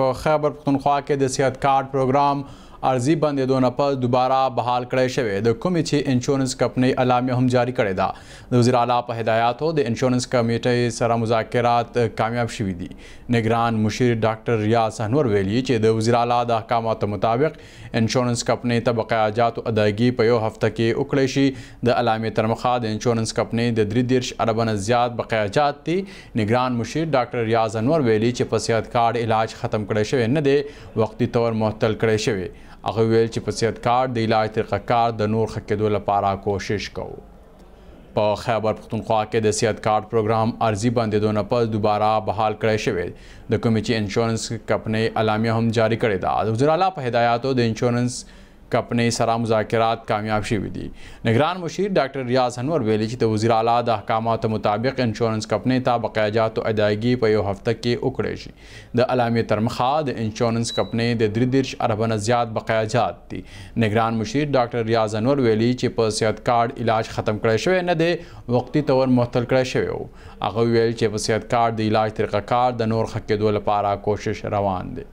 په خیبر پختونخوا کې د صحت کارت پروګرام ارزي بندیدونه په دوباره بحال کړی شوی د کومې چې انشورنس کمپنۍ اعلامیه هم جاری کړې ده د وزیر اعلی په هدایاتو د انشورنس کمیټې سره مذاکرات کامیاب شوي دي نگران مشیر ډاکټر ریاض انور ویلي چې د وزیر اعلی د احکاماتو مطابق انشورنس کمپنۍ ته بقایاجاتو ادایګي په یو هفته کې وکړې شي د اعلامیې تر مخه د انشورنس کمپنۍ د 33 ارب نه زیات بقایاجات دي نگران مشیر ډاکټر ریاض انور ویلي چې په صحت کارت علاج ختم کړی شوی نه دی وقتی طور معطل کړی شوی هغه ویل چې په صحت کار د علاج طریقه کار د نور خکېدو لپاره کوشش کوو په خیبر پختونخوا کې د صحت کارت پروګرام ارزي بندیدونه پس دوباره بحال کړی شوی د کومې چې انشورنس کمپنۍ اعلامیه هم جاری کړې ده د وزیر اعلی په هدایاتو د انشورنس کپنې سره مذاکرات کامیاب شوي دي نگران مشیر ډاکټر ریاض انور ویلي چې د وزیر اعلی د احکاماتو مطابق انشورنس کمپنۍ ته بقایا جاتو ادایګي په یو هفته کې وکړي شي د علامه ترمخا د انشورنس کمپنۍ د 33 ارب نه زیات بقایا جات دي نگران مشیر ډاکټر ریاض انور ویلي چې په صحت کارت علاج ختم کړی شوی نه دی وقتی تور معطل کړی شوی وو هغه ویل چې په صحت کارت د علاج طریقه کار د نور خکېدو لپاره کوشش روان دی